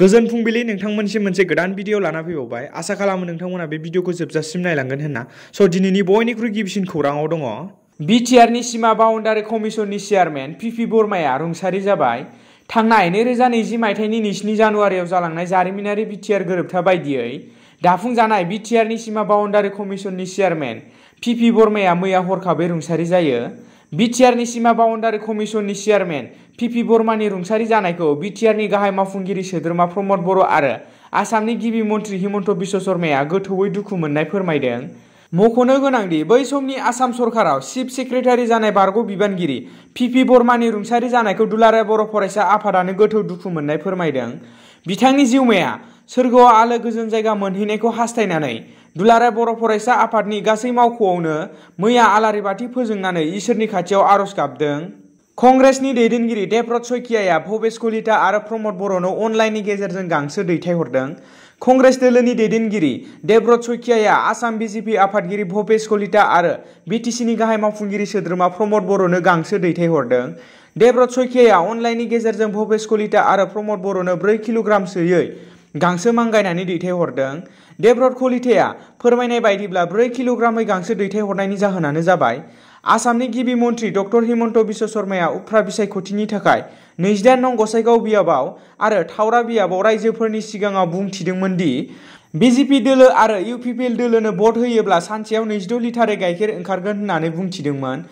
गोजोन फुंबिलि नोंथांमोनसिम मोनसे गोदान भिडिअ लाना फैबावबाय आसा खालामो नोंथांमोना बे भिडिअखौ जोबजासिम नायलांगोन होन्ना स' दिनैनि बयनिख्रुइ गिबिसिन खौराङाव दङ बिटिआरनि सिमा बाउन्डारि कमिसननि चेयारमेन पि पि बर्माया रुंसारि जाबाय थांनाय नैरोजा नैजि मायथाइनि नैजिनै जानुवारियाव जालांनाय जारिमिनारि बिटिआर गोरोबथा बायदियै दाफुंजानाय बिटिआरनि सिमा बाउन्डारि कमिसननि चेयारमेन पि पि बर्माया मैया हरखाबै रुंसारि जायो बिटिआरनि सिमा बाउन्डारि कमिसननि चेयारमेन पिपि बर्मानि रुंसारि जानायखौ बिटिआरनि गाहाय मावफुंगिरि सोद्रोमा प्रमद बर' आरो आसामनि गिबि मन्थ्रि हिमन्त बिश्व शर्माया गोथौवै दुखु मोननाय फोरमायदों मख'नो गोनांदि बै समनि आसाम सरकाराव चिफ सेक्रेटारि जानाय बारग' बिबानगिरि पिपि बर्मानि रुंसारि जानायखौ दुलाराय बर' फरायसा आफादानो गोथौ दुखु मोननाय फोरमायदों बिथांनि जिउमाया सोर्गोआव आलो गोजोन जायगा मोनहैनायखौ हास्थायनानै दुलाराय बर' फरायसा आफादनि गासै मावख'आवनो मैया आलारि बाथि फोजोंनानै इसोरनि खाथियाव आर'ज गाबदों कंग्रेसनि दैदेनगिरि देबरत सइकियाया भबेश कलिता आरो प्रमद बर'नो अनलाइननि गेजेरजों गांसो दैथायहरदों कंग्रेस दोलोनि दैदेनगिरि देबरत सइकियाया आसाम बिजेपि आफादगिरि भबेश कलिता आरो बिटिसिनि गाहाय मावफुंगिरि सोद्रोमा प्रमद बर'नो गांसो दैथायहरदों देब्रत सइकियाया अनलाइननि गेजेरजों भबेश कलिता आरो प्रमद बर'नो ब्रै किल'ग्राम सोयै गांसो मांगायनानै दैथायहरदों देब्रत कलिताया फोरमायनाय बायदिब्ला ब्रै किल'ग्रामै गांसो दैथायहरनायनि जाहोनानो जाबाय आसामनि गिबि मन्त्रि डक्टर हिमन्त विश्व शर्माया उफ्रा बिसायख'थिनि थाखाय नैजिदाइन नं गसाइगाव बियाबाव आरो थावरा बियाबाव रायजोफोरनि सिगाङाव बुंथिदोंमोन दि बिजेपि दोलो आरो इउपिपिएल दोलोनो भट होयोब्ला सानसेयाव नैजिद' लिटारै गाइखेर ओंखारगोन होननानै बुंथिदोंमोन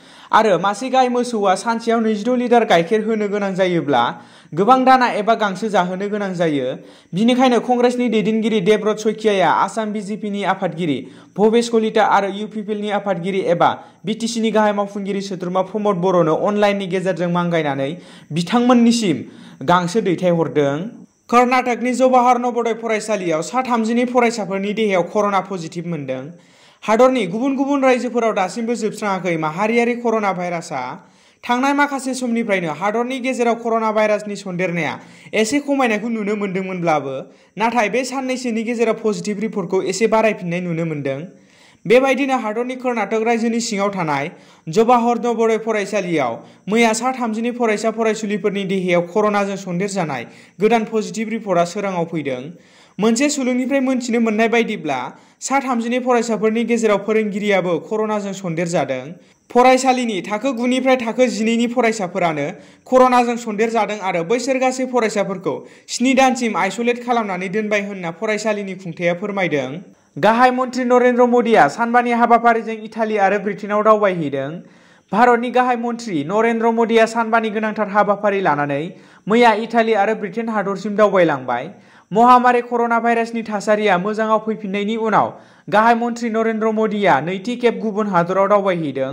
आरो मासे गाय मोसौआ सानसेयाव नैजिद' लिटार गाइखेर होनो गोनां जायोब्ला गोबां दाना एबा गांसो जाहोनो गोनां जायो बिनिखायनो कंग्रेसनि दैदेनगिरि देब्रत सयकियाया आसाम बिजेपिनि आफादगिरि भबेश कलिता आरो इउपिपिएलनि आफादगिरि एबा बिटिसिनि गाहाय मावफुंगिरि सोद्रोमा प्रमद बर'नो अनलाइननि गेजेरजों मांगायनानै बिथांमोननिसिम गांसो दैथायहरदों कर्नाटक की जवाहर नवोदय फरायसालियाव सा थामजिनै फरायसाफोरनि कोरोना पजिटिव पजिटिभ मोनदों हादरनि गुबुन गुबुन रायजोफोराव दासिमबो जोबस्राङाखै माहारियारि कर'ना भाइरासआ थांनाय माखासे समनिफ्रायनो हादरनि गेजेराव कर'ना भाइरासनि सन्देरनाया एसे खमायनायखौ नुनो मोन्दोंमोनब्लाबो नाथाय बे साननैसोनि गेजेराव पजिटिभ रिपर्टखौ एसे बारायफिननाय नुनो मोन्दों बेबायदिनो हादरनि कर्नाटक रायजोनि सिङाव थानाय जवाहरनगर फरायसालियाव मैया सा थामजिनि फरायसा फरायसुलिफोरनि देहायाव कर'नाजों सन्देरजानाय गोदान पजिटिभ रिपर्टआ सोराङाव फैदों मोनसे सुलुंनिफ्राय मोन्थिनो मोननाय बायदिब्ला सा थामजिनि फरायसाफोरनि गेजेराव फोरोंगिरियाबो कर'नाजों सन्देरजादों फरायसालिनि थाखो गुनिफ्राय थाखो जिनैनि फरायसाफोरानो कर'नाजों सन्देरजादों आरो बैसोर गासै फरायसाफोरखौ स्नि दानसिम आइस'लेट खालामनानै दोनबाय होन्ना फरायसालिनि खुंथाया फोरमायदों गाहाय मन्त्री नरेन्द्र मोदीआ सानबानि हाबाफारिजों इटाली आरो ब्रिटेनआव दावबायहैदों भारतनि गाहाय मन्त्री नरेन्द्र मोदीआ सानबानि गोनांथार हाबाफारि लानानै मैया इटाली आरो ब्रिटेन हादरसिम दावबायलांबाय महामारी कर'ना भाइरासनि थासारिया मोजाङाव फैफिननायनि उनाव गाहाय मन्त्री नरेन्द्र मोदीआ नैथि खेब गुबुन हादराव दावबायहैदों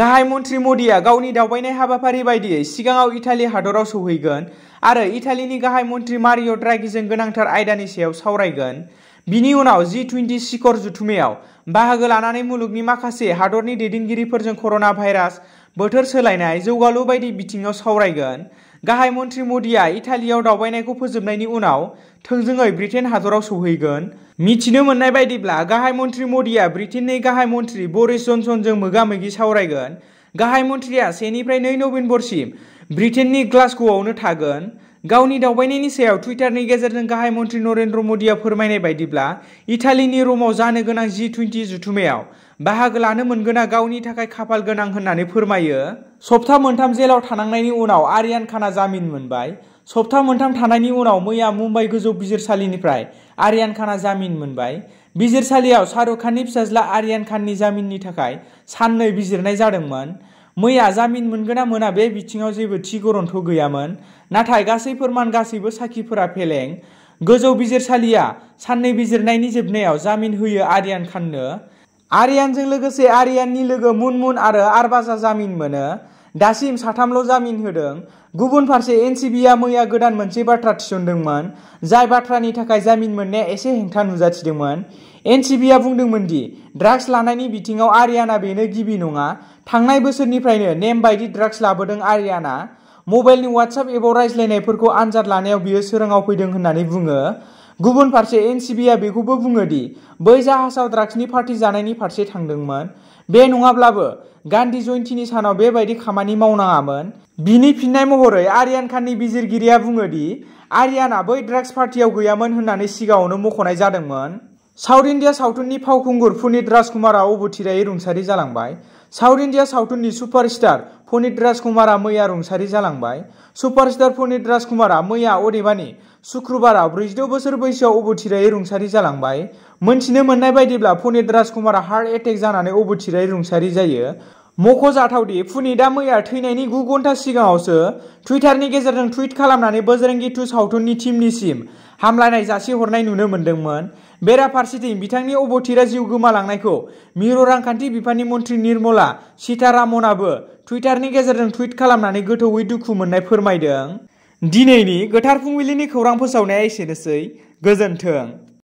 गाहाय मन्त्री मोदीआ गावनि दावबायनाय हाबाफारि बायदियै सिगाङाव इटाली हादराव सौहैगोन आरो इटालीनि गाहाय मन्त्री मारियो ड्रागीजों गोनांथार आयदानि सायाव सावरायगोन बिनि उनाव जि शिखर जथुम्मायाव बाहागो लानानै मुलुगनि माखासे की दैदेनगिरिफोरजों कर'ना भाइरास बोथोर सोलायनाय जौगालु बायदि बिथिङाव सावरायगोन गाहाय मन्थ्रि मदिआ इटालियाव दावबायनायखौ फोजोबनायनि उनाव थोंजोङै ब्रिटेन हादराव सौहैगोन मिथिनो मोननाय बायदिब्ला गाहाय मन्थ्रि मदिआ ब्रिटेननि गाहाय मन्थ्रि बरिस जनसनजों मोगा मोगि सावरायगोन गाहाय मन्थ्रिया सेनिफ्राय नै नभेम्बरसिम ब्रिटेननि ग्लासग'आवनो थागोन गावनि दावबायनायनि सायाव टुइटारनि गेजेरजों गाहाय मन्थ्रि नरेन्द्र मदिया फोरमायनाय बायदिब्ला इटालीनि रमाव जानो गोनां जि टुइन्टि जथुम्मायाव बाहागो लानो मोनगोना गावनि थाखाय खाफाल गोनां होननानै फोरमायो सप्ता मोनथाम जेलाव थानांनायनि उनाव आर्यान खाना जामिन मोनबाय सप्ता मोनथाम थानायनि उनाव मैया मुम्बाइ गोजौ बिजिरसालिनिफ्राय आर्यान खाना जामिन मोनबाय बिजिरसालियाव शाहरुख खाननि फिसाज्ला आर्यान खाननि जामिननि थाखाय साननै बिजिरनाय जादोंमोन मैया जामिन मोनगोन ना मोना बे बिथिङाव जेबो थि गरन्थ गैयामोन नाथाय गासै फोरमान गासैबो साखिफोरा फेलें गोजौ बिजिरसालिया साननै बिजिरनायनि जोबनायाव जामिन होयो आर्यान खाननो आर्यानजों लोगोसे आर्याननि लोगो मुनमुन आरो आरबाजा जामिन मोनो दासीम साथामल' जामिन होदों गुबुन फारसे एनसिबिआ मैया गोदान मोनसे बाथ्रा थिसनदोंमोन जाय बाथ्रानि थाखाय जामिन मोननाया एसे हेंथा नुजाथिदोंमोन एनसिबिआ बुंदोंमोन दि ड्राग्स लानायनि बिथिङाव आरियाना बेनो गिबि नङा थांनाय बोसोरनिफ्रायनो नेम बायदि ड्राग्स लाबोदों आरियाना मबाइलनि वाट्सएप एपआव रायज्लायनायफोरखौ आनजाद लानायाव बियो सोराङाव फैदों होननानै बुङो गुबुन फारसे एनसिबिआ बेखौबो बुङो दि बै जाहाजाव ड्राग्सनि पार्टी जानायनि फारसे थांदोंमोन बे नङाब्लाबो गान्धी जयन्तिनि सानाव बेबायदि खामानि मावनाङामोन बिनि फिन्नाय महरै आर्यान खाननि बिजिरगिरिया बुङो दि आर्याना बै ड्राग्स पार्टियाव गैयामोन होननानै सिगाङावनो मख'नाय जादोंमोन साउथ इन्डिया सावथुननि फावखुंगुर पुनित राजकुमारा अबथिरायै रुंसारि जालांबाय साउथ इन्डिया की सुपारस्टार पुनित राजकुमारा मैया रुंसारि जालांबाय सुपारस्टार पुनित राजकुमारा मैया अदेबानि शुक्रबारा ब्रैजिद' बोसोर बैसोआव अबथिरायै रुंसारि जालांबाय मोनथिनो मोननाय बायदिब्ला पुनित राजकुमारा हार्ट एटेक जानानै अबथिरायै रुंसारि जायो मख'जाथावदि पुनितआ मैया थैनायनि गु घन्टा सिगाङावसो टुइटारनि गेजेरजों टुइट खालामनानै बोजोरंगि टु सावथुननि टिमनिसिम हामलायनाय जासिहरनाय नुनो मोन्दोंमोन बेराफारसेथिं बिथांनि अबथिरा जिउ गोमालांनायखौ मिरु रांखान्थि बिफाननि मन्थ्रि निर्मला सीतारामनाबो टुइटारनि गेजेरजों टुइट खालामनानै गोथौवै दुखु मोननाय फोरमायदों दिनैनि गोथार फुंबिलिनि खौरां फोसावनाया एसेनोसै गोजोन्थों